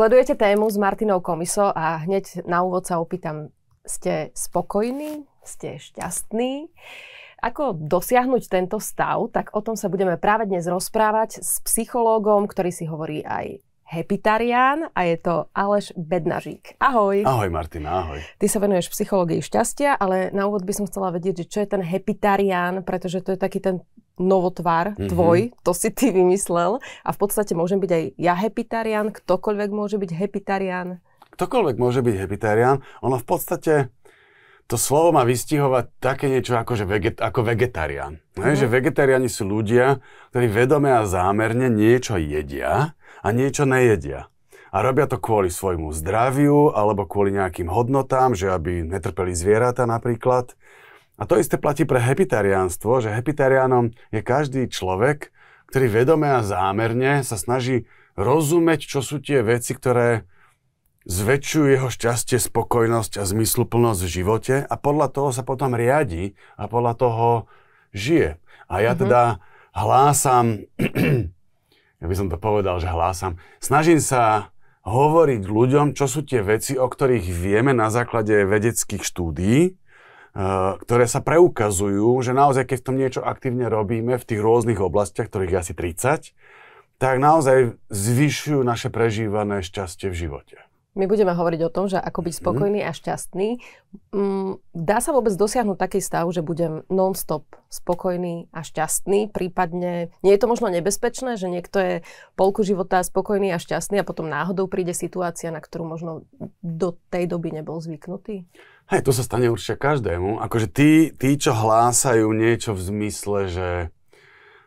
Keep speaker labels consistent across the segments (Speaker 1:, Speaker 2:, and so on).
Speaker 1: Sledujete tému s Martinou Komiso a hneď na úvod sa opýtam, ste spokojní, ste šťastní? Ako dosiahnuť tento stav, tak o tom sa budeme práve dnes rozprávať s psychológom, ktorý si hovorí aj hepitarián a je to Aleš Bednažík. Ahoj. Ahoj Martina, ahoj. Ty sa venuješ psychológii šťastia, ale na úvod by som chcela vedieť, že čo je ten hepitarián, pretože to je taký ten novotvar mm-hmm. tvoj, to si ty vymyslel a v podstate môžem byť aj ja hepitarian, ktokoľvek môže byť hepitarian.
Speaker 2: Ktokoľvek môže byť hepitarian, ono v podstate to slovo má vystihovať také niečo ako, že veget, ako vegetarián. Mm-hmm. Ne? Mhm. Že vegetariáni sú ľudia, ktorí vedome a zámerne niečo jedia a niečo nejedia. A robia to kvôli svojmu zdraviu alebo kvôli nejakým hodnotám, že aby netrpeli zvieratá napríklad a to isté platí pre hepitariánstvo, že hepitariánom je každý človek, ktorý vedome a zámerne sa snaží rozumieť, čo sú tie veci, ktoré zväčšujú jeho šťastie, spokojnosť a zmysluplnosť v živote a podľa toho sa potom riadi a podľa toho žije. A ja mhm. teda hlásam, ja by som to povedal, že hlásam, snažím sa hovoriť ľuďom, čo sú tie veci, o ktorých vieme na základe vedeckých štúdií Eh, ktoré sa preukazujú, že naozaj, keď v tom niečo aktívne robíme v tých rôznych oblastiach, ktorých je asi 30, tak naozaj zvyšujú naše prežívané šťastie v živote.
Speaker 1: My budeme hovoriť o tom, že ako byť mhm. spokojný a šťastný. Mm, dá sa vôbec dosiahnuť taký stav, že budem non-stop spokojný a šťastný, prípadne nie je to možno nebezpečné, že niekto je polku života spokojný a šťastný a potom náhodou príde situácia, na ktorú možno do tej doby nebol zvyknutý?
Speaker 2: Hej, to sa stane určite každému. Akože tí, tí, čo hlásajú niečo v zmysle, že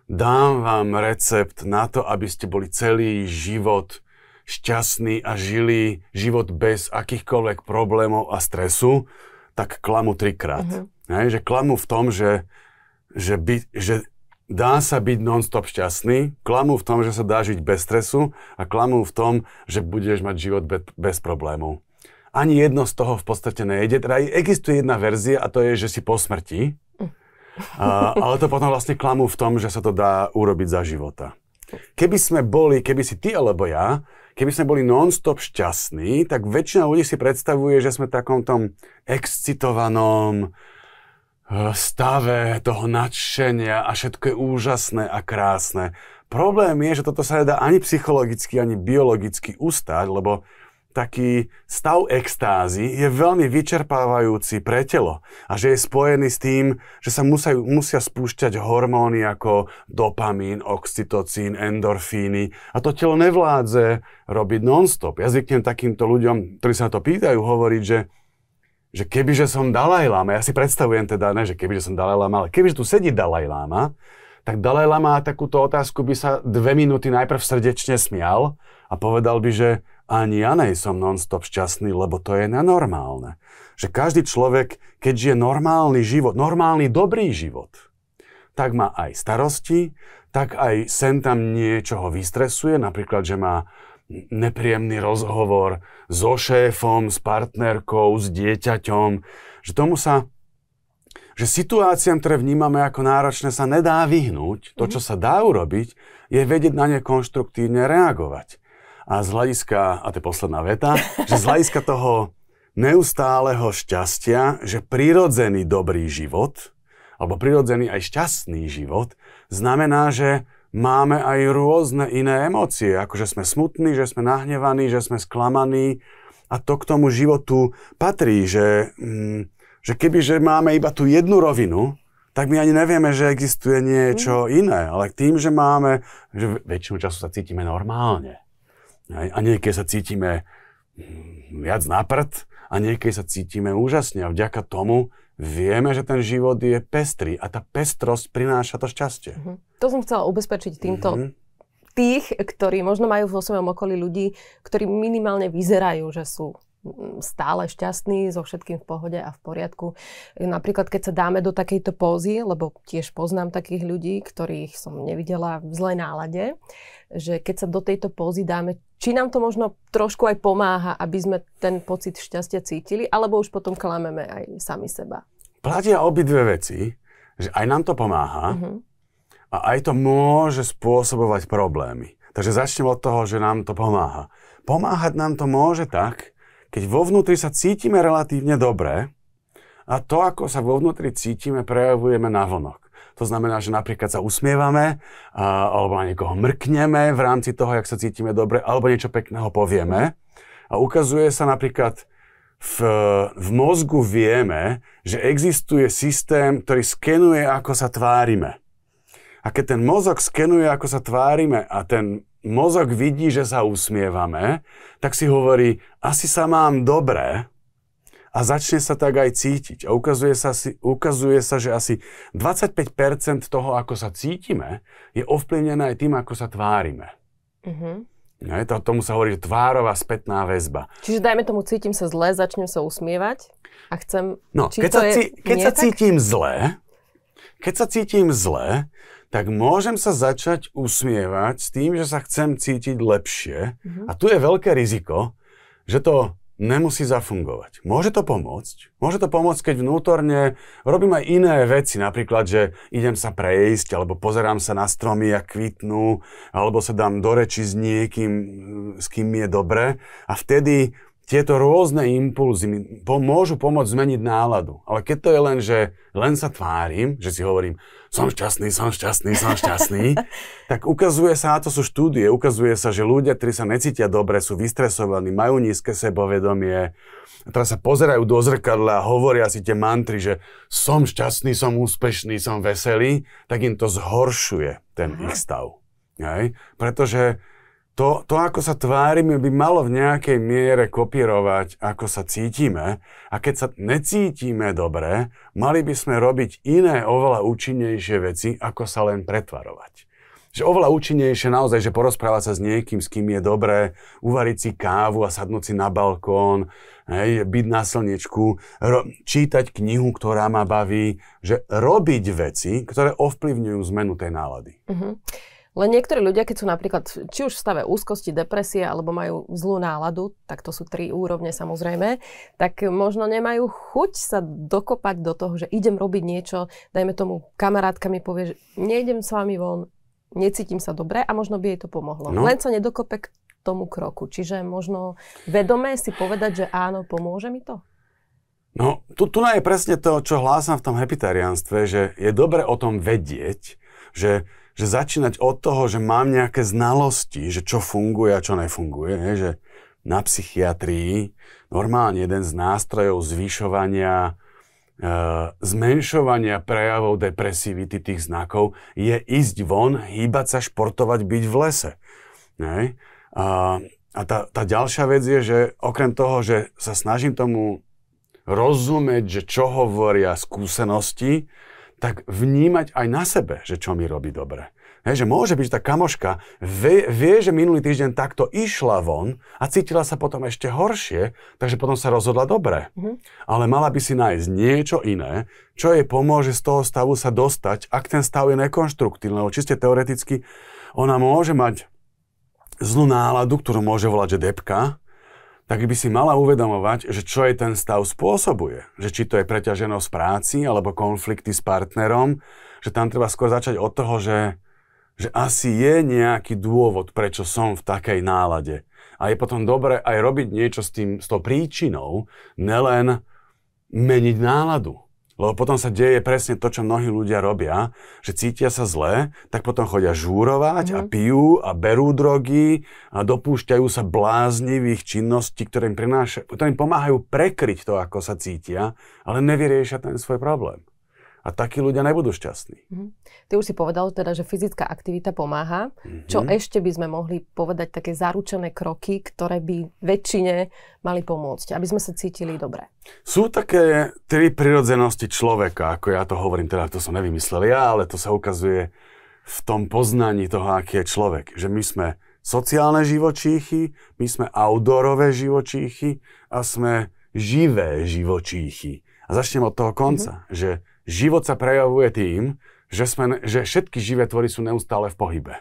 Speaker 2: dám vám recept na to, aby ste boli celý život šťastní a žili život bez akýchkoľvek problémov a stresu, tak klamu trikrát. Uh-huh. Hej, že klamu v tom, že, že, by, že dá sa byť non-stop šťastný, klamu v tom, že sa dá žiť bez stresu a klamu v tom, že budeš mať život be, bez problémov ani jedno z toho v podstate nejde. Teda existuje jedna verzia a to je, že si po smrti. A, ale to potom vlastne klamú v tom, že sa to dá urobiť za života. Keby sme boli, keby si ty alebo ja, keby sme boli non-stop šťastní, tak väčšina ľudí si predstavuje, že sme v takom tom excitovanom eh, stave toho nadšenia a všetko je úžasné a krásne. Problém je, že toto sa nedá ani psychologicky, ani biologicky ustať, lebo taký stav extázy je veľmi vyčerpávajúci pre telo a že je spojený s tým, že sa musia, musia spúšťať hormóny ako dopamín, oxytocín, endorfíny a to telo nevládze robiť nonstop. Ja zvyknem takýmto ľuďom, ktorí sa na to pýtajú, hovoriť, že že kebyže som Dalaj Lama, ja si predstavujem teda, ne, že kebyže som Dalaj Lama, ale kebyže tu sedí Dalaj Lama, tak Dalaj Lama takúto otázku by sa dve minúty najprv srdečne smial a povedal by, že ani ja non stop šťastný, lebo to je nenormálne. Že každý človek, keď žije normálny život, normálny dobrý život, tak má aj starosti, tak aj sen tam niečoho vystresuje, napríklad, že má nepríjemný rozhovor so šéfom, s partnerkou, s dieťaťom, že tomu sa že situáciám, ktoré vnímame ako náročné, sa nedá vyhnúť. To, mhm. čo sa dá urobiť, je vedieť na ne konštruktívne reagovať. A z hľadiska, a to je posledná veta, že z hľadiska toho neustáleho šťastia, že prirodzený dobrý život, alebo prirodzený aj šťastný život, znamená, že máme aj rôzne iné emócie, ako že sme smutní, že sme nahnevaní, že sme sklamaní. A to k tomu životu patrí, že, mm, že keby že máme iba tú jednu rovinu, tak my ani nevieme, že existuje niečo mm. iné. Ale tým, že máme, že väčšinu času sa cítime normálne, Hej? A niekedy sa cítime hm, viac na prd a niekedy sa cítime úžasne a vďaka tomu vieme, že ten život je pestrý a tá pestrosť prináša to šťastie. Mm-hmm.
Speaker 1: To som chcela ubezpečiť týmto mm-hmm tých, ktorí možno majú vo svojom okolí ľudí, ktorí minimálne vyzerajú, že sú stále šťastný, so všetkým v pohode a v poriadku. Napríklad, keď sa dáme do takejto pózy, lebo tiež poznám takých ľudí, ktorých som nevidela v zlej nálade, že keď sa do tejto pózy dáme, či nám to možno trošku aj pomáha, aby sme ten pocit šťastia cítili, alebo už potom klameme aj sami seba.
Speaker 2: Platia obidve veci, že aj nám to pomáha uh-huh. a aj to môže spôsobovať problémy. Takže začnem od toho, že nám to pomáha. Pomáhať nám to môže tak, keď vo vnútri sa cítime relatívne dobre a to, ako sa vo vnútri cítime, prejavujeme na vonok. To znamená, že napríklad sa usmievame, alebo na niekoho mrkneme v rámci toho, jak sa cítime dobre, alebo niečo pekného povieme. A ukazuje sa napríklad, v, v mozgu vieme, že existuje systém, ktorý skenuje, ako sa tvárime. A keď ten mozog skenuje, ako sa tvárime a ten mozog vidí, že sa usmievame, tak si hovorí, asi sa mám dobre a začne sa tak aj cítiť. A ukazuje sa, ukazuje sa že asi 25% toho, ako sa cítime, je ovplyvnené aj tým, ako sa tvárime. Mm-hmm. No, to, tomu sa hovorí že tvárová spätná väzba.
Speaker 1: Čiže dajme tomu, cítim sa zle, začnem sa usmievať a chcem... No, keď, sa, je, keď sa cítim
Speaker 2: zle, keď sa cítim zle, tak môžem sa začať usmievať s tým, že sa chcem cítiť lepšie. Mm-hmm. A tu je veľké riziko, že to nemusí zafungovať. Môže to pomôcť. Môže to pomôcť, keď vnútorne robím aj iné veci, napríklad, že idem sa prejsť, alebo pozerám sa na stromy, a kvitnú, alebo sa dám do reči s niekým, s kým mi je dobre. A vtedy tieto rôzne impulzy mi môžu pomôcť zmeniť náladu. Ale keď to je len, že len sa tvárim, že si hovorím, som šťastný, som šťastný, som šťastný, tak ukazuje sa, a to sú štúdie, ukazuje sa, že ľudia, ktorí sa necítia dobre, sú vystresovaní, majú nízke sebovedomie, a teraz sa pozerajú do zrkadla a hovoria si tie mantry, že som šťastný, som úspešný, som veselý, tak im to zhoršuje ten ich stav. Hej? Pretože to, to, ako sa tvárime, by malo v nejakej miere kopírovať, ako sa cítime. A keď sa necítime dobre, mali by sme robiť iné, oveľa účinnejšie veci, ako sa len pretvarovať. Že oveľa účinnejšie naozaj, že porozprávať sa s niekým, s kým je dobré, uvariť si kávu a sadnúť si na balkón, hej, byť na slnečku, ro- čítať knihu, ktorá ma baví, že robiť veci, ktoré ovplyvňujú zmenu tej nálady.
Speaker 1: Mm-hmm. Len niektorí ľudia, keď sú napríklad či už v stave úzkosti, depresie alebo majú zlú náladu, tak to sú tri úrovne samozrejme, tak možno nemajú chuť sa dokopať do toho, že idem robiť niečo, dajme tomu kamarátka mi povie, že nejdem s vami von, necítim sa dobre a možno by jej to pomohlo. No. Len sa nedokope k tomu kroku. Čiže možno vedomé si povedať, že áno, pomôže mi to?
Speaker 2: No, tu, tu je presne to, čo hlásam v tom hepitarianstve, že je dobre o tom vedieť, že že začínať od toho, že mám nejaké znalosti, že čo funguje a čo nefunguje, nie? že na psychiatrii normálne jeden z nástrojov zvyšovania e, zmenšovania prejavov depresivity tých znakov je ísť von, hýbať sa, športovať, byť v lese. Ne? A, a tá, tá ďalšia vec je, že okrem toho, že sa snažím tomu rozumieť, že čo hovoria skúsenosti, tak vnímať aj na sebe, že čo mi robí dobre. Hej, že môže byť, že tá kamoška vie, vie, že minulý týždeň takto išla von a cítila sa potom ešte horšie, takže potom sa rozhodla dobre. Mm-hmm. Ale mala by si nájsť niečo iné, čo jej pomôže z toho stavu sa dostať, ak ten stav je nekonštruktívny, lebo čiste teoreticky ona môže mať zlú náladu, ktorú môže volať, že depka, tak by si mala uvedomovať, že čo je ten stav spôsobuje. Že či to je preťaženosť práci alebo konflikty s partnerom, že tam treba skôr začať od toho, že, že asi je nejaký dôvod, prečo som v takej nálade. A je potom dobre aj robiť niečo s, tým, s tou príčinou, nelen meniť náladu. Lebo potom sa deje presne to, čo mnohí ľudia robia, že cítia sa zle, tak potom chodia žúrovať mm. a mhm. pijú a berú drogy a dopúšťajú sa bláznivých činností, ktoré im, prináša, ktoré im pomáhajú prekryť to, ako sa cítia, ale nevyriešia ten svoj problém. A takí ľudia nebudú šťastní.
Speaker 1: Mm-hmm. Ty už si povedal teda, že fyzická aktivita pomáha. Mm-hmm. Čo ešte by sme mohli povedať také zaručené kroky, ktoré by väčšine mali pomôcť, aby sme sa cítili dobre?
Speaker 2: Sú také tri prirodzenosti človeka, ako ja to hovorím, teda to som nevymyslel ja, ale to sa ukazuje v tom poznaní toho, aký je človek. Že my sme sociálne živočíchy, my sme outdoorové živočíchy a sme živé živočíchy. A začnem od toho konca, mm-hmm. že Život sa prejavuje tým, že, sme, že všetky živé tvory sú neustále v pohybe.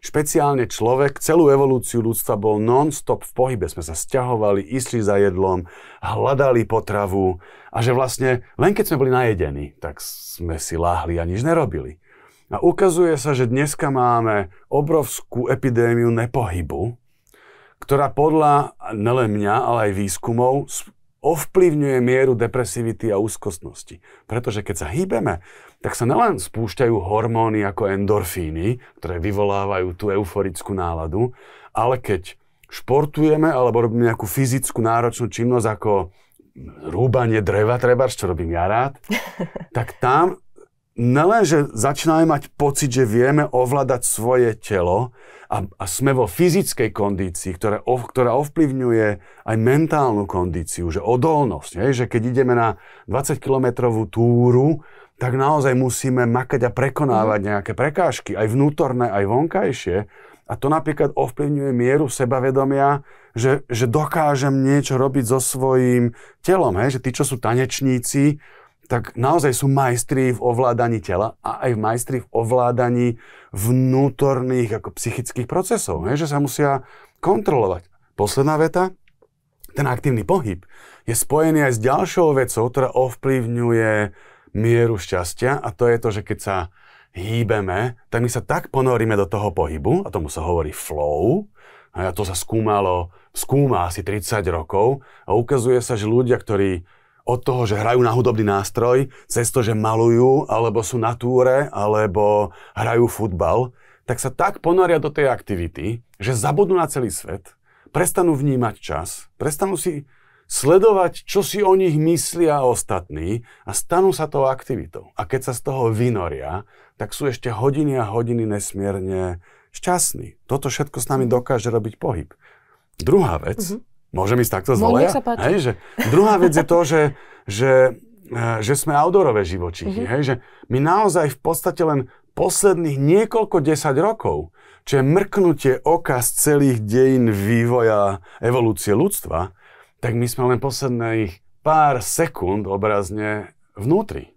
Speaker 2: Špeciálne človek, celú evolúciu ľudstva bol non-stop v pohybe. Sme sa stiahovali, išli za jedlom, hľadali potravu a že vlastne len keď sme boli najedení, tak sme si láhli a nič nerobili. A ukazuje sa, že dneska máme obrovskú epidémiu nepohybu, ktorá podľa nelen mňa, ale aj výskumov ovplyvňuje mieru depresivity a úzkostnosti. Pretože keď sa hýbeme, tak sa nelen spúšťajú hormóny ako endorfíny, ktoré vyvolávajú tú euforickú náladu, ale keď športujeme alebo robíme nejakú fyzickú náročnú činnosť ako rúbanie dreva, treba, čo robím ja rád, tak tam nelenže začíname mať pocit, že vieme ovládať svoje telo, a, a sme vo fyzickej kondícii, ktorá, ov, ktorá ovplyvňuje aj mentálnu kondíciu, že odolnosť, je, že keď ideme na 20-kilometrovú túru, tak naozaj musíme makať a prekonávať mm. nejaké prekážky, aj vnútorné, aj vonkajšie. A to napríklad ovplyvňuje mieru sebavedomia, že, že dokážem niečo robiť so svojím telom. Hej? Že tí, čo sú tanečníci, tak naozaj sú majstri v ovládaní tela a aj majstri v ovládaní vnútorných ako psychických procesov, hej, že sa musia kontrolovať. Posledná veta, ten aktívny pohyb je spojený aj s ďalšou vecou, ktorá ovplyvňuje mieru šťastia a to je to, že keď sa hýbeme, tak my sa tak ponoríme do toho pohybu, a tomu sa hovorí flow, a to sa skúmalo, skúma asi 30 rokov a ukazuje sa, že ľudia, ktorí od toho, že hrajú na hudobný nástroj, cez to, že malujú, alebo sú na túre, alebo hrajú futbal, tak sa tak ponoria do tej aktivity, že zabudnú na celý svet, prestanú vnímať čas, prestanú si sledovať, čo si o nich myslia ostatní a stanú sa tou aktivitou. A keď sa z toho vynoria, tak sú ešte hodiny a hodiny nesmierne šťastní. Toto všetko s nami dokáže robiť pohyb. Druhá vec, mhm. Môžem ísť takto z no, voleja? sa páči. Hej, že druhá vec je to, že, že, e, že sme outdoorové živočíchy. Mm-hmm. Hej, že my naozaj v podstate len posledných niekoľko desať rokov, čo je mrknutie oka z celých dejín vývoja evolúcie ľudstva, tak my sme len posledných pár sekúnd obrazne vnútri.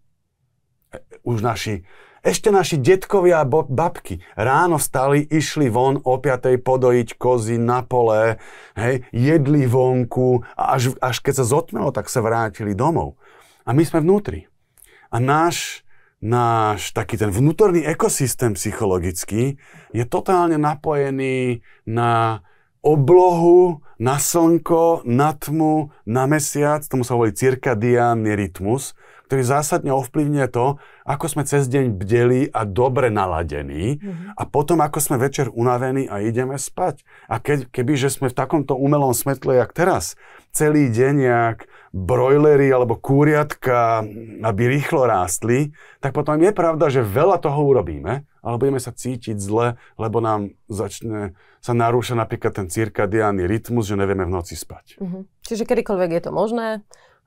Speaker 2: E, už naši ešte naši detkovia a babky ráno stali, išli von o 5. podojiť kozy na pole, hej, jedli vonku a až, až keď sa zotmelo, tak sa vrátili domov. A my sme vnútri. A náš, náš taký ten vnútorný ekosystém psychologický je totálne napojený na oblohu, na slnko, na tmu, na mesiac, tomu sa volí cirkadiánny rytmus, ktorý zásadne ovplyvňuje to, ako sme cez deň bdeli a dobre naladení mm-hmm. a potom ako sme večer unavení a ideme spať. A keď, keby, že sme v takomto umelom smetle, jak teraz, celý deň jak brojlery alebo kúriatka, aby rýchlo rástli, tak potom je pravda, že veľa toho urobíme, ale budeme sa cítiť zle, lebo nám začne sa narúša napríklad ten cirkadiánny rytmus, že nevieme v noci spať.
Speaker 1: Mm-hmm. Čiže kedykoľvek je to možné,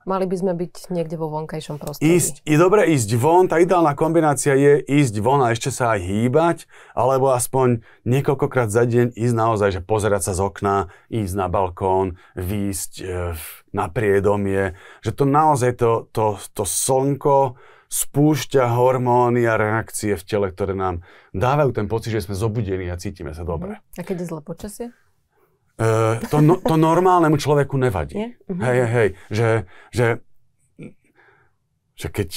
Speaker 1: Mali by sme byť niekde vo vonkajšom prostredí.
Speaker 2: Ísť, je dobre ísť von, tá ideálna kombinácia je ísť von a ešte sa aj hýbať, alebo aspoň niekoľkokrát za deň ísť naozaj, že pozerať sa z okna, ísť na balkón, výjsť e, na priedomie, že to naozaj to, to, to slnko spúšťa hormóny a reakcie v tele, ktoré nám dávajú ten pocit, že sme zobudení a cítime sa dobre.
Speaker 1: A keď je zle počasie?
Speaker 2: Uh, to, no, to normálnemu človeku nevadí. Uh-huh. Hej, hej, že, že, že keď,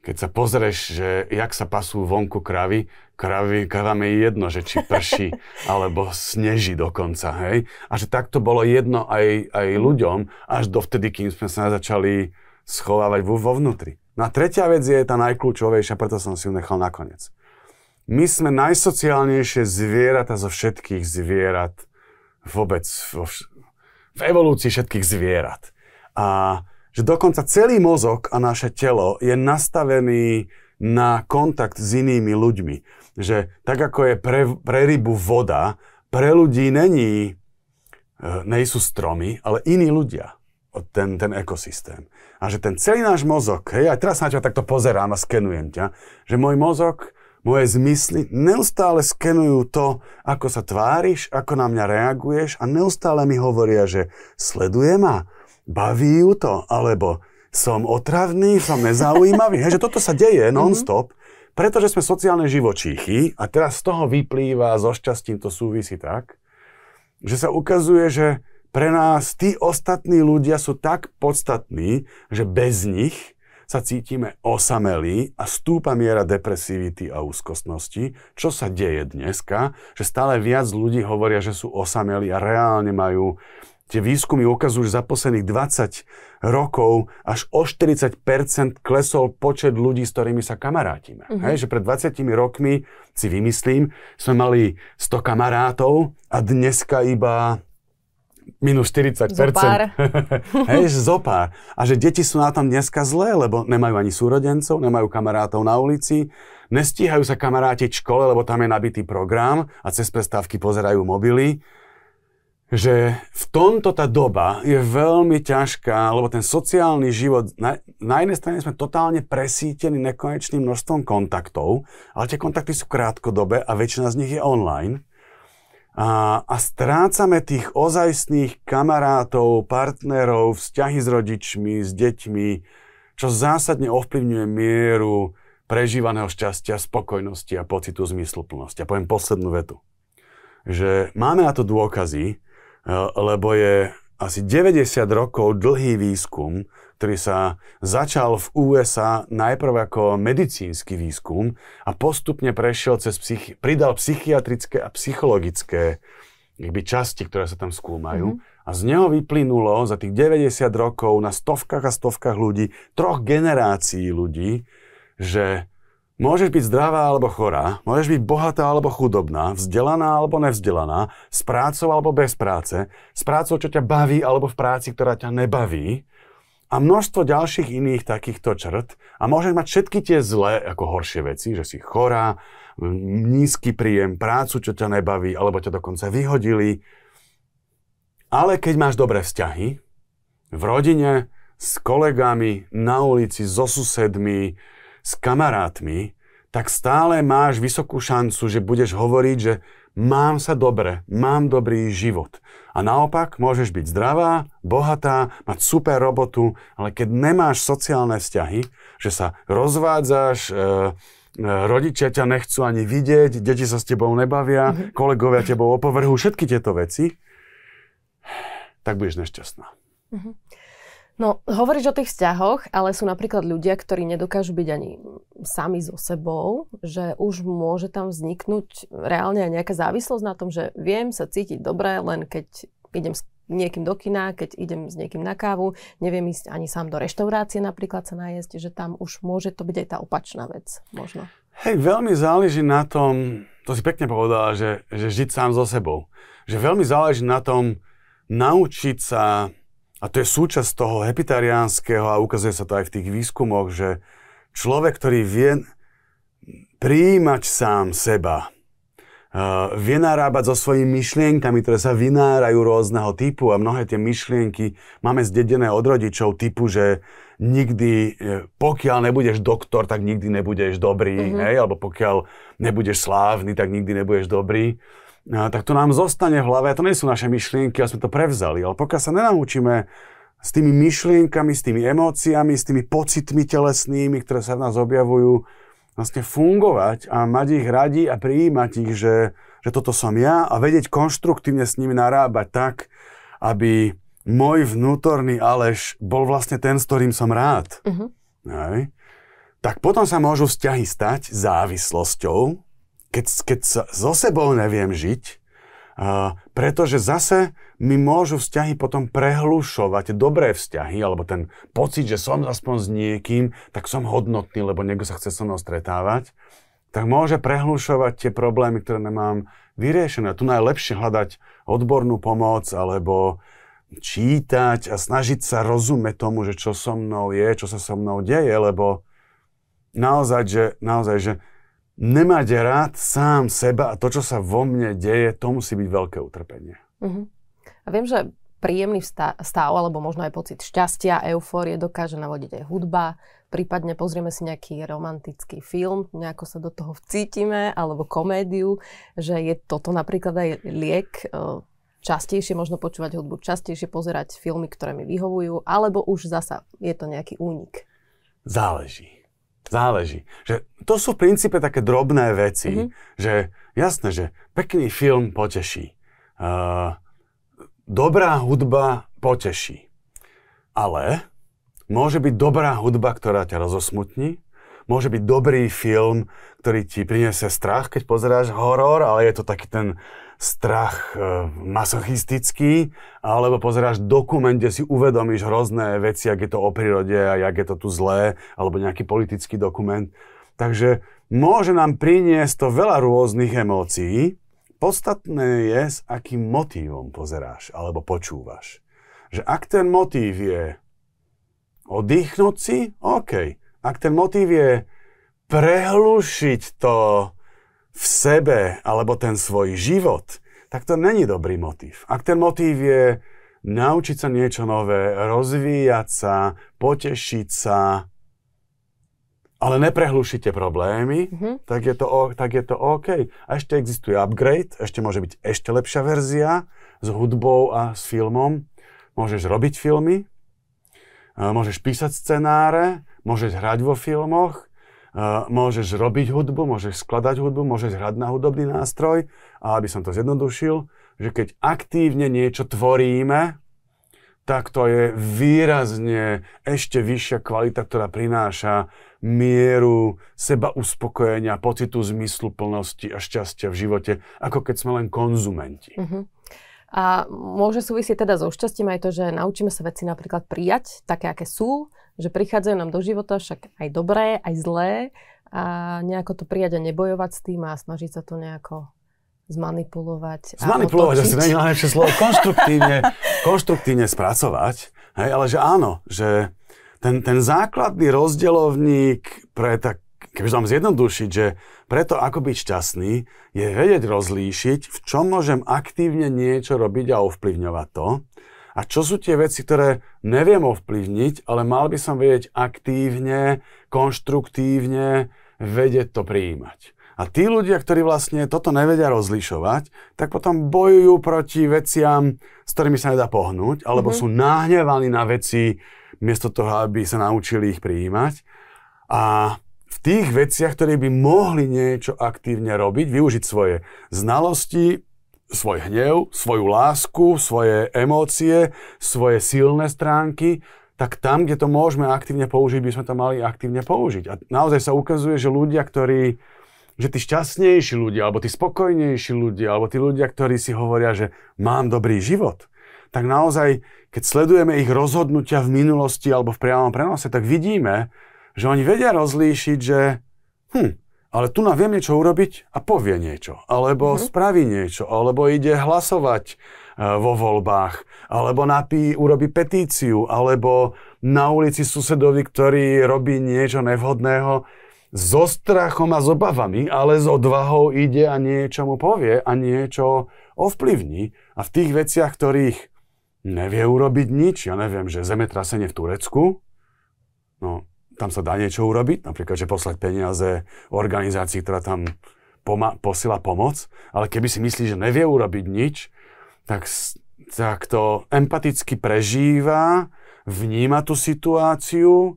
Speaker 2: keď sa pozrieš, že jak sa pasú vonku kravy, kravy, kravám je jedno, že či prší, alebo sneží dokonca, hej. A že takto bolo jedno aj, aj ľuďom, až dovtedy, kým sme sa začali schovávať vo, vo vnútri. No a tretia vec je tá najkľúčovejšia, preto som si ju nechal nakoniec. My sme najsociálnejšie zvieratá zo všetkých zvierat vôbec vo, v evolúcii všetkých zvierat. A že dokonca celý mozog a naše telo je nastavený na kontakt s inými ľuďmi. Že tak ako je pre, pre rybu voda, pre ľudí není, e, nejsú stromy, ale iní ľudia ten, ten ekosystém. A že ten celý náš mozog, hej, aj teraz na ťa takto pozerám a skenujem ťa, že môj mozog moje zmysly neustále skenujú to, ako sa tváriš, ako na mňa reaguješ a neustále mi hovoria, že sleduje ma, baví ju to, alebo som otravný, som nezaujímavý. Hej, že toto sa deje mhm. non-stop, pretože sme sociálne živočíchy a teraz z toho vyplýva, so šťastím to súvisí tak, že sa ukazuje, že pre nás tí ostatní ľudia sú tak podstatní, že bez nich sa cítime osamelí a stúpa miera depresivity a úzkostnosti, čo sa deje dneska, že stále viac ľudí hovoria, že sú osamelí a reálne majú Tie výskumy ukazujú, že za posledných 20 rokov až o 40 klesol počet ľudí, s ktorými sa kamarátime. Mm-hmm. Hej, že pred 20 rokmi, si vymyslím, sme mali 100 kamarátov a dneska iba minus 40%. Zopár. Hej, zopár. A že deti sú na tom dneska zlé, lebo nemajú ani súrodencov, nemajú kamarátov na ulici, nestíhajú sa kamaráti v škole, lebo tam je nabitý program a cez prestávky pozerajú mobily. Že v tomto tá doba je veľmi ťažká, lebo ten sociálny život, na, na jednej strane sme totálne presítení nekonečným množstvom kontaktov, ale tie kontakty sú krátkodobé a väčšina z nich je online a, a strácame tých ozajstných kamarátov, partnerov, vzťahy s rodičmi, s deťmi, čo zásadne ovplyvňuje mieru prežívaného šťastia, spokojnosti a pocitu zmysluplnosti. A poviem poslednú vetu, že máme na to dôkazy, e, lebo je asi 90 rokov dlhý výskum, ktorý sa začal v USA najprv ako medicínsky výskum a postupne prešiel cez psychi- pridal psychiatrické a psychologické by časti, ktoré sa tam skúmajú. Mm-hmm. A z neho vyplynulo za tých 90 rokov na stovkách a stovkách ľudí, troch generácií ľudí, že Môžeš byť zdravá alebo chorá, môžeš byť bohatá alebo chudobná, vzdelaná alebo nevzdelaná, s prácou alebo bez práce, s prácou, čo ťa baví alebo v práci, ktorá ťa nebaví a množstvo ďalších iných takýchto črt a môžeš mať všetky tie zlé ako horšie veci, že si chorá, nízky príjem, prácu, čo ťa nebaví alebo ťa dokonca vyhodili. Ale keď máš dobré vzťahy v rodine, s kolegami, na ulici, so susedmi, s kamarátmi, tak stále máš vysokú šancu, že budeš hovoriť, že mám sa dobre, mám dobrý život. A naopak môžeš byť zdravá, bohatá, mať super robotu, ale keď nemáš sociálne vzťahy, že sa rozvádzaš, e, e rodičia ťa nechcú ani vidieť, deti sa s tebou nebavia, mm-hmm. kolegovia tebou opovrhu, všetky tieto veci, tak budeš nešťastná.
Speaker 1: Mm-hmm. No, hovoríš o tých vzťahoch, ale sú napríklad ľudia, ktorí nedokážu byť ani sami so sebou, že už môže tam vzniknúť reálne aj nejaká závislosť na tom, že viem sa cítiť dobre, len keď idem s niekým do kina, keď idem s niekým na kávu, neviem ísť ani sám do reštaurácie napríklad sa najesť, že tam už môže to byť aj tá opačná vec možno. Hej,
Speaker 2: veľmi záleží na tom, to si pekne povedala, že, že žiť sám so sebou. Že veľmi záleží na tom naučiť sa a to je súčasť toho epitariánskeho a ukazuje sa to aj v tých výskumoch, že človek, ktorý vie príjimať sám seba, vie narábať so svojimi myšlienkami, ktoré sa vynárajú rôzneho typu a mnohé tie myšlienky máme zdedené od rodičov typu, že nikdy, e, pokiaľ nebudeš doktor, tak nikdy nebudeš dobrý, mm-hmm. hej? alebo pokiaľ nebudeš slávny, tak nikdy nebudeš dobrý tak to nám zostane v hlave. A to nie sú naše myšlienky, ale sme to prevzali. Ale pokiaľ sa nenaučíme s tými myšlienkami, s tými emóciami, s tými pocitmi telesnými, ktoré sa v nás objavujú, vlastne fungovať a mať ich radi a prijímať ich, že, že toto som ja a vedieť konštruktívne s nimi narábať tak, aby môj vnútorný Aleš bol vlastne ten, s ktorým som rád. Uh-huh. Tak potom sa môžu vzťahy stať závislosťou, keď, keď sa so sebou neviem žiť, pretože zase mi môžu vzťahy potom prehlušovať dobré vzťahy, alebo ten pocit, že som aspoň s niekým, tak som hodnotný, lebo niekto sa chce so mnou stretávať, tak môže prehlušovať tie problémy, ktoré nemám vyriešené. Tu najlepšie hľadať odbornú pomoc, alebo čítať a snažiť sa rozumieť tomu, že čo so mnou je, čo sa so mnou deje, lebo naozaj, že, naozaj, že nemať rád sám seba a to, čo sa vo mne deje, to musí byť veľké utrpenie.
Speaker 1: Uh-huh. A viem, že príjemný stav, alebo možno aj pocit šťastia, eufórie dokáže navodiť aj hudba, prípadne pozrieme si nejaký romantický film, nejako sa do toho vcítime, alebo komédiu, že je toto napríklad aj liek, e, častejšie možno počúvať hudbu, častejšie pozerať filmy, ktoré mi vyhovujú, alebo už zasa je to nejaký únik.
Speaker 2: Záleží. Záleží. Že to sú v princípe také drobné veci, mm-hmm. že jasné, že pekný film poteší. Uh, dobrá hudba poteší. Ale môže byť dobrá hudba, ktorá ťa rozosmutní, môže byť dobrý film, ktorý ti priniesie strach, keď pozeráš horor, ale je to taký ten strach eh, masochistický, alebo pozeráš dokument, kde si uvedomíš hrozné veci, ak je to o prírode a jak je to tu zlé, alebo nejaký politický dokument. Takže môže nám priniesť to veľa rôznych emócií. Podstatné je, s akým motívom pozeráš alebo počúvaš. Že ak ten motív je oddychnúť si, OK. Ak ten motív je prehlušiť to, v sebe alebo ten svoj život, tak to není dobrý motív. Ak ten motív je naučiť sa niečo nové, rozvíjať sa, potešiť sa, ale neprehlušite problémy, mm-hmm. tak, je to, tak je to OK. A ešte existuje upgrade, ešte môže byť ešte lepšia verzia s hudbou a s filmom. Môžeš robiť filmy, môžeš písať scenáre, môžeš hrať vo filmoch, Môžeš robiť hudbu, môžeš skladať hudbu, môžeš hrať na hudobný nástroj. A aby som to zjednodušil, že keď aktívne niečo tvoríme, tak to je výrazne ešte vyššia kvalita, ktorá prináša mieru seba uspokojenia, pocitu zmyslu plnosti a šťastia v živote, ako keď sme len konzumenti.
Speaker 1: Uh-huh. A môže súvisieť teda so šťastím aj to, že naučíme sa veci napríklad prijať, také, aké sú, že prichádzajú nám do života však aj dobré, aj zlé a nejako to prijať a nebojovať s tým a snažiť sa to nejako zmanipulovať. Zmanipulovať, asi není najlepšie slovo, konštruktívne,
Speaker 2: konštruktívne spracovať. Hej, ale že áno, že ten, ten základný rozdielovník pre tak, keby som zjednodušiť, že preto ako byť šťastný, je vedieť rozlíšiť, v čom môžem aktívne niečo robiť a ovplyvňovať to a čo sú tie veci, ktoré neviem ovplyvniť, ale mal by som vedieť aktívne, konštruktívne, vedieť to prijímať. A tí ľudia, ktorí vlastne toto nevedia rozlišovať, tak potom bojujú proti veciam, s ktorými sa nedá pohnúť, alebo mm-hmm. sú nahnevaní na veci, miesto toho, aby sa naučili ich prijímať. A v tých veciach, ktoré by mohli niečo aktívne robiť, využiť svoje znalosti, svoj hnev, svoju lásku, svoje emócie, svoje silné stránky, tak tam, kde to môžeme aktívne použiť, by sme to mali aktívne použiť. A naozaj sa ukazuje, že ľudia, ktorí že tí šťastnejší ľudia, alebo tí spokojnejší ľudia, alebo tí ľudia, ktorí si hovoria, že mám dobrý život, tak naozaj, keď sledujeme ich rozhodnutia v minulosti alebo v priamom prenose, tak vidíme, že oni vedia rozlíšiť, že hm, ale tu nám viem niečo urobiť a povie niečo, alebo mm-hmm. spraví niečo, alebo ide hlasovať e, vo voľbách, alebo napí, urobí petíciu, alebo na ulici susedovi, ktorý robí niečo nevhodného, so strachom a s obavami, ale s odvahou ide a niečo mu povie a niečo ovplyvní. A v tých veciach, ktorých nevie urobiť nič, ja neviem, že zemetrasenie v Turecku, no tam sa dá niečo urobiť, napríklad, že poslať peniaze organizácii, ktorá tam poma- posiela pomoc, ale keby si myslí, že nevie urobiť nič, tak, tak to empaticky prežíva, vníma tú situáciu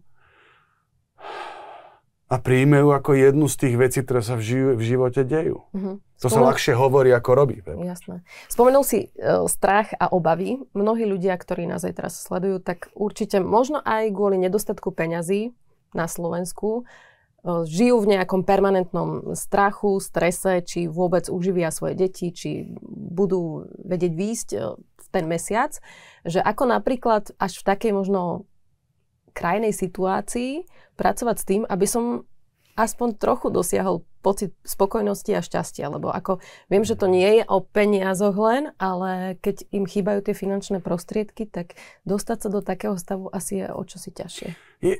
Speaker 2: a príjme ju ako jednu z tých vecí, ktoré sa v, ži- v živote dejú.
Speaker 1: Mm-hmm. To sa ľahšie
Speaker 2: hovorí, ako robí.
Speaker 1: Jasné. Spomenul si e, strach a obavy. Mnohí ľudia, ktorí nás aj teraz sledujú, tak určite možno aj kvôli nedostatku peňazí na Slovensku e, žijú v nejakom permanentnom strachu, strese, či vôbec uživia svoje deti, či budú vedieť výjsť e, v ten mesiac, že ako napríklad až v takej možno krajnej situácii pracovať s tým, aby som aspoň trochu dosiahol pocit spokojnosti a šťastia, lebo ako viem, že to nie je o peniazoch len, ale keď im chýbajú tie finančné prostriedky, tak dostať sa do takého stavu asi je o čosi ťažšie.
Speaker 2: Je,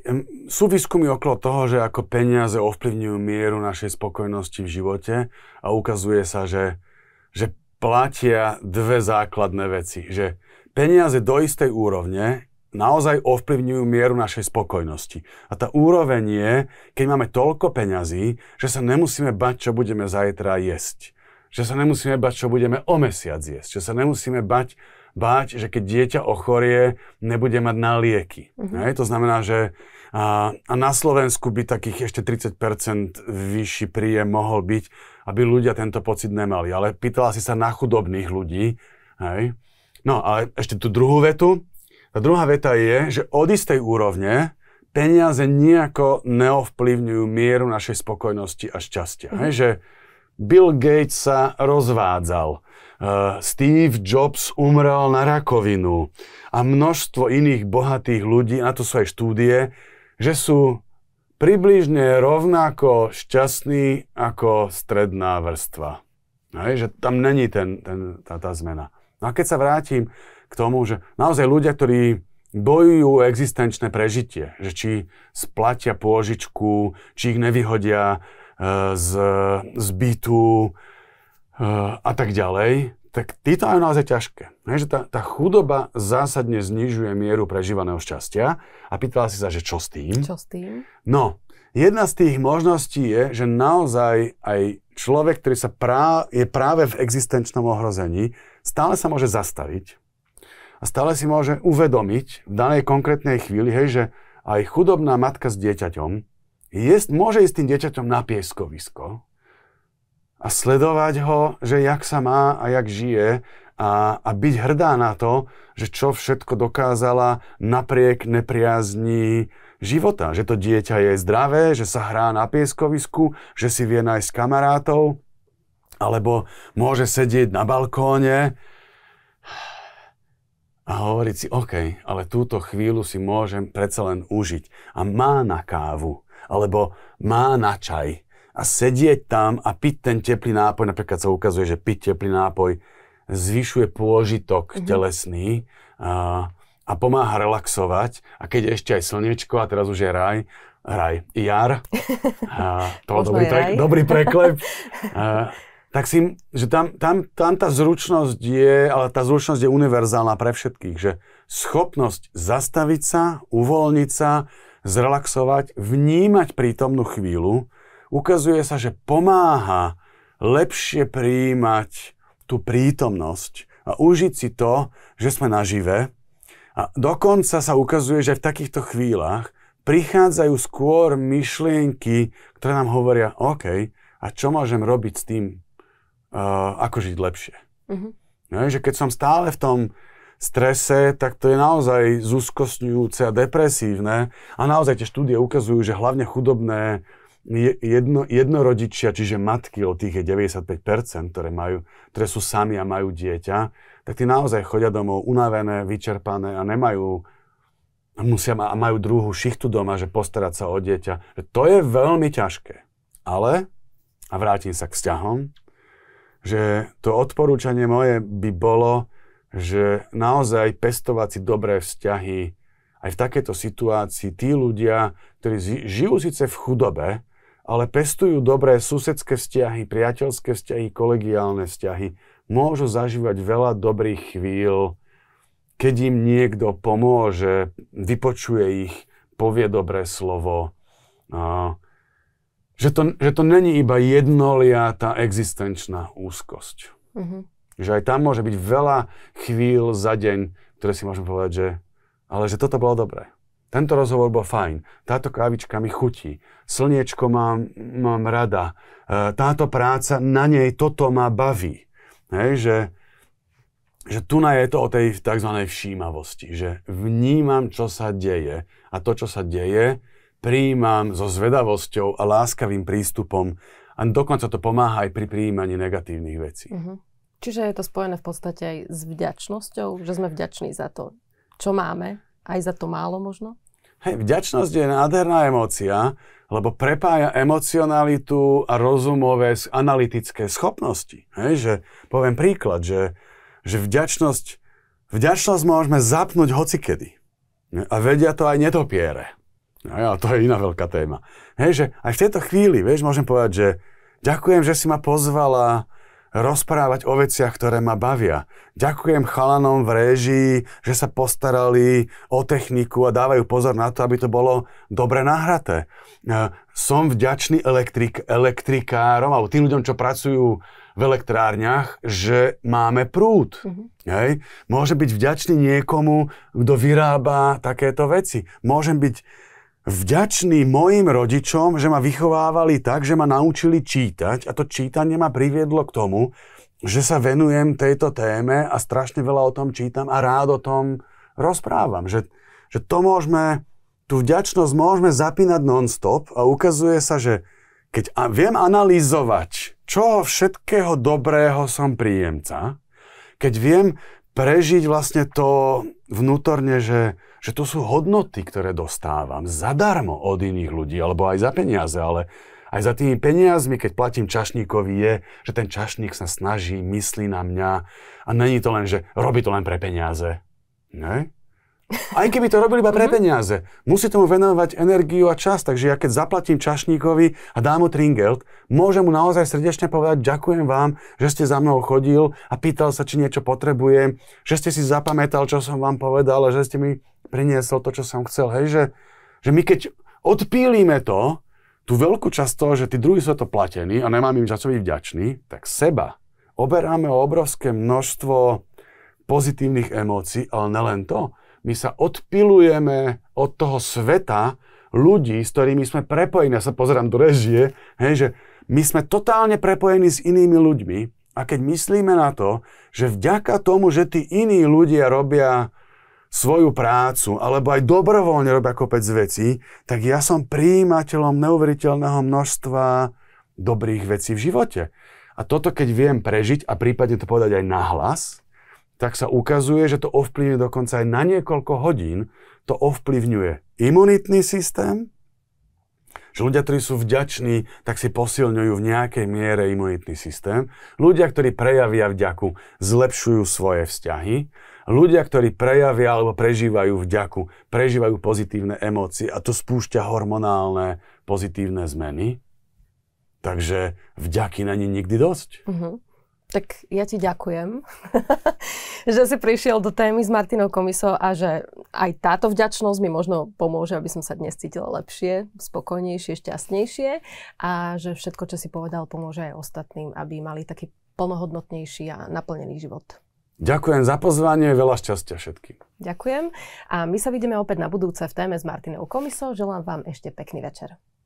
Speaker 2: sú výskumy okolo toho, že ako peniaze ovplyvňujú mieru našej spokojnosti v živote a ukazuje sa, že, že platia dve základné veci, že peniaze do istej úrovne naozaj ovplyvňujú mieru našej spokojnosti. A tá úroveň je, keď máme toľko peňazí, že sa nemusíme bať, čo budeme zajtra jesť. Že sa nemusíme bať, čo budeme o mesiac jesť. Že sa nemusíme bať, bať, že keď dieťa ochorie, nebude mať na lieky. Mm-hmm. Hej? To znamená, že a, a na Slovensku by takých ešte 30% vyšší príjem mohol byť, aby ľudia tento pocit nemali. Ale pýtala si sa na chudobných ľudí. Hej? No ale ešte tú druhú vetu, tá druhá veta je, že od istej úrovne peniaze nejako neovplyvňujú mieru našej spokojnosti a šťastia. Mm-hmm. Hej, že Bill Gates sa rozvádzal, uh, Steve Jobs umrel na rakovinu a množstvo iných bohatých ľudí, na to sú aj štúdie, že sú približne rovnako šťastní ako stredná vrstva. Hej, že tam není ten, ten, tá, tá zmena. No a keď sa vrátim k tomu, že naozaj ľudia, ktorí bojujú o existenčné prežitie, že či splatia pôžičku, či ich nevyhodia e, z, z bytu e, a tak ďalej, tak títo aj naozaj ťažké. Hej, že tá, tá chudoba zásadne znižuje mieru prežívaného šťastia a pýtala si sa, že čo s tým? Čo s tým? No, jedna z tých možností je, že naozaj aj človek, ktorý sa prá- je práve v existenčnom ohrození, stále sa môže zastaviť a stále si môže uvedomiť v danej konkrétnej chvíli, hej, že aj chudobná matka s dieťaťom jesť, môže ísť tým dieťaťom na pieskovisko a sledovať ho, že jak sa má a jak žije a, a byť hrdá na to, že čo všetko dokázala napriek nepriazni života. Že to dieťa je zdravé, že sa hrá na pieskovisku, že si vie nájsť kamarátov, alebo môže sedieť na balkóne a hovoriť si, OK, ale túto chvíľu si môžem predsa len užiť. A má na kávu, alebo má na čaj. A sedieť tam a piť ten teplý nápoj, napríklad sa ukazuje, že piť teplý nápoj zvyšuje pôžitok mm-hmm. telesný a, a pomáha relaxovať. A keď je ešte aj slnečko, a teraz už je raj, raj, jar. A, to bol dobrý, pre, dobrý preklep. A, tak si, že tam, tam, tam tá zručnosť je, ale tá zručnosť je univerzálna pre všetkých, že schopnosť zastaviť sa, uvoľniť sa, zrelaxovať, vnímať prítomnú chvíľu, ukazuje sa, že pomáha lepšie prijímať tú prítomnosť a užiť si to, že sme nažive. A dokonca sa ukazuje, že v takýchto chvíľach prichádzajú skôr myšlienky, ktoré nám hovoria, OK, a čo môžem robiť s tým, uh, ako žiť lepšie. Mm-hmm. Ne, no, že keď som stále v tom strese, tak to je naozaj zúskostňujúce a depresívne. A naozaj tie štúdie ukazujú, že hlavne chudobné jedno, jednorodičia, čiže matky, od tých je 95%, ktoré, majú, ktoré sú sami a majú dieťa, tak tí naozaj chodia domov unavené, vyčerpané a nemajú musia, a majú druhú šichtu doma, že postarať sa o dieťa. To je veľmi ťažké. Ale, a vrátim sa k vzťahom, že to odporúčanie moje by bolo, že naozaj pestovať si dobré vzťahy aj v takejto situácii tí ľudia, ktorí žijú síce v chudobe, ale pestujú dobré susedské vzťahy, priateľské vzťahy, kolegiálne vzťahy, môžu zažívať veľa dobrých chvíľ, keď im niekto pomôže, vypočuje ich, povie dobré slovo. No, že to, že to není iba jednoliatá existenčná úzkosť. Mm-hmm. Že aj tam môže byť veľa chvíľ za deň, ktoré si môžem povedať, že ale že toto bolo dobré. Tento rozhovor bol fajn, táto kávička mi chutí, slniečko mám, mám rada, e, táto práca, na nej toto ma baví. Hej, že, že tu na je to o tej tzv. všímavosti, že vnímam, čo sa deje a to, čo sa deje, prijímam so zvedavosťou a láskavým prístupom a dokonca to pomáha aj pri prijímaní negatívnych vecí.
Speaker 1: Uh-huh. Čiže je to spojené v podstate aj s vďačnosťou, že sme vďační za to, čo máme, aj za to málo možno?
Speaker 2: Hej, vďačnosť je nádherná emócia, lebo prepája emocionalitu a rozumové analytické schopnosti. Hej, že poviem príklad, že, že vďačnosť, vďačnosť môžeme zapnúť hocikedy. A vedia to aj netopiere. No ja, to je iná veľká téma. Hej, že aj v tejto chvíli, vieš, môžem povedať, že ďakujem, že si ma pozvala rozprávať o veciach, ktoré ma bavia. Ďakujem chalanom v réžii, že sa postarali o techniku a dávajú pozor na to, aby to bolo dobre nahraté. E, som vďačný elektrik, elektrikárom alebo tým ľuďom, čo pracujú v elektrárniach, že máme prúd. Mm-hmm. Hej? Môže byť vďačný niekomu, kto vyrába takéto veci. Môžem byť vďačný mojim rodičom, že ma vychovávali tak, že ma naučili čítať a to čítanie ma priviedlo k tomu, že sa venujem tejto téme a strašne veľa o tom čítam a rád o tom rozprávam. Že, že to môžeme, tú vďačnosť môžeme zapínať non-stop a ukazuje sa, že keď viem analyzovať, čoho všetkého dobrého som príjemca, keď viem prežiť vlastne to vnútorne, že že to sú hodnoty, ktoré dostávam zadarmo od iných ľudí, alebo aj za peniaze, ale aj za tými peniazmi, keď platím čašníkovi, je, že ten čašník sa snaží, myslí na mňa a není to len, že robí to len pre peniaze. Ne? Aj keby to robili iba pre mhm. peniaze. Musí tomu venovať energiu a čas, takže ja keď zaplatím čašníkovi a dám mu tringelt, môžem mu naozaj srdečne povedať ďakujem vám, že ste za mnou chodil a pýtal sa, či niečo potrebujem, že ste si zapamätal, čo som vám povedal a že ste mi priniesol to, čo som chcel. Hej, že, že my keď odpílime to, tú veľkú časť toho, že tí druhí sú to platení a nemám im za čo byť vďačný, tak seba oberáme o obrovské množstvo pozitívnych emócií, ale nelen to my sa odpilujeme od toho sveta ľudí, s ktorými sme prepojení. Ja sa pozerám do režie, hej, že my sme totálne prepojení s inými ľuďmi a keď myslíme na to, že vďaka tomu, že tí iní ľudia robia svoju prácu, alebo aj dobrovoľne robia kopec vecí, tak ja som príjimateľom neuveriteľného množstva dobrých vecí v živote. A toto, keď viem prežiť a prípadne to povedať aj nahlas, tak sa ukazuje, že to ovplyvňuje dokonca aj na niekoľko hodín, to ovplyvňuje imunitný systém, že ľudia, ktorí sú vďační, tak si posilňujú v nejakej miere imunitný systém. Ľudia, ktorí prejavia vďaku, zlepšujú svoje vzťahy. Ľudia, ktorí prejavia alebo prežívajú vďaku, prežívajú pozitívne emócie a to spúšťa hormonálne pozitívne zmeny. Takže vďaky na ne nikdy dosť.
Speaker 1: Uh-huh. Tak ja ti ďakujem, že si prišiel do témy s Martinou Komisou a že aj táto vďačnosť mi možno pomôže, aby som sa dnes cítila lepšie, spokojnejšie, šťastnejšie a že všetko, čo si povedal, pomôže aj ostatným, aby mali taký plnohodnotnejší a naplnený život.
Speaker 2: Ďakujem za pozvanie, veľa šťastia všetkým.
Speaker 1: Ďakujem a my sa vidíme opäť na budúce v téme s Martinou Komisou. Želám vám ešte pekný večer.